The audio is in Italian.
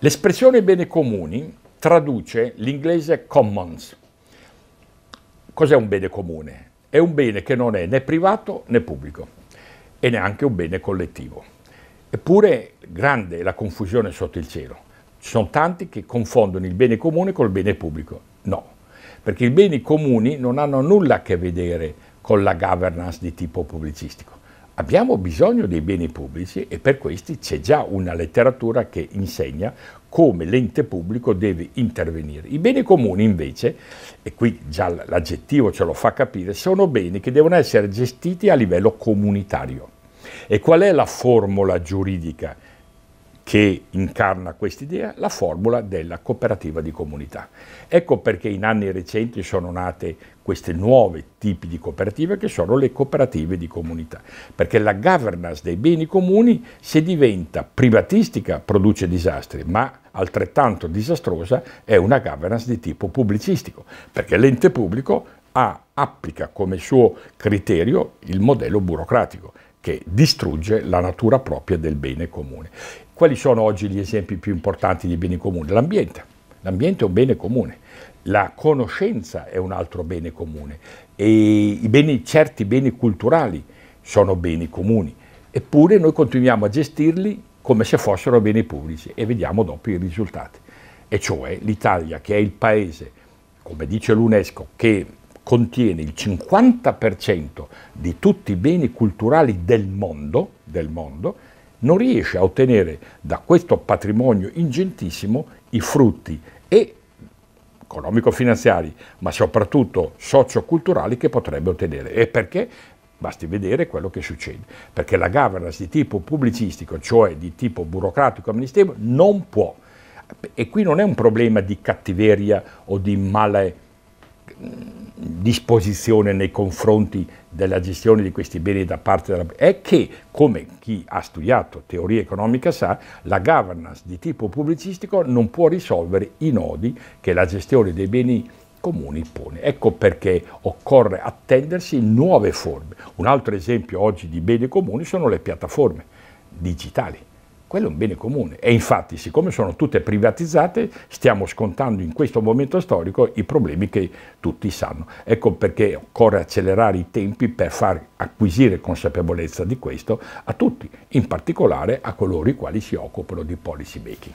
L'espressione bene comuni traduce l'inglese commons. Cos'è un bene comune? È un bene che non è né privato né pubblico e neanche un bene collettivo. Eppure grande è la confusione sotto il cielo. Ci sono tanti che confondono il bene comune col bene pubblico. No, perché i beni comuni non hanno nulla a che vedere con la governance di tipo pubblicistico. Abbiamo bisogno dei beni pubblici e per questi c'è già una letteratura che insegna come l'ente pubblico deve intervenire. I beni comuni invece, e qui già l'aggettivo ce lo fa capire, sono beni che devono essere gestiti a livello comunitario. E qual è la formula giuridica che incarna quest'idea, la formula della cooperativa di comunità. Ecco perché in anni recenti sono nate questi nuovi tipi di cooperative che sono le cooperative di comunità, perché la governance dei beni comuni se diventa privatistica produce disastri, ma altrettanto disastrosa è una governance di tipo pubblicistico, perché l'ente pubblico ha, applica come suo criterio il modello burocratico che distrugge la natura propria del bene comune. Quali sono oggi gli esempi più importanti di beni comuni? L'ambiente. L'ambiente è un bene comune, la conoscenza è un altro bene comune e beni, certi beni culturali sono beni comuni, eppure noi continuiamo a gestirli come se fossero beni pubblici e vediamo dopo i risultati. E cioè l'Italia, che è il paese, come dice l'UNESCO, che contiene il 50% di tutti i beni culturali del mondo, del mondo, non riesce a ottenere da questo patrimonio ingentissimo i frutti e economico-finanziari, ma soprattutto socio-culturali che potrebbe ottenere. E perché? Basti vedere quello che succede, perché la governance di tipo pubblicistico, cioè di tipo burocratico amministrativo, non può. E qui non è un problema di cattiveria o di male disposizione nei confronti della gestione di questi beni da parte della è che, come chi ha studiato teoria economica sa, la governance di tipo pubblicistico non può risolvere i nodi che la gestione dei beni comuni pone. Ecco perché occorre attendersi nuove forme. Un altro esempio oggi di beni comuni sono le piattaforme digitali quello è un bene comune e infatti siccome sono tutte privatizzate stiamo scontando in questo momento storico i problemi che tutti sanno. Ecco perché occorre accelerare i tempi per far acquisire consapevolezza di questo a tutti, in particolare a coloro i quali si occupano di policy making.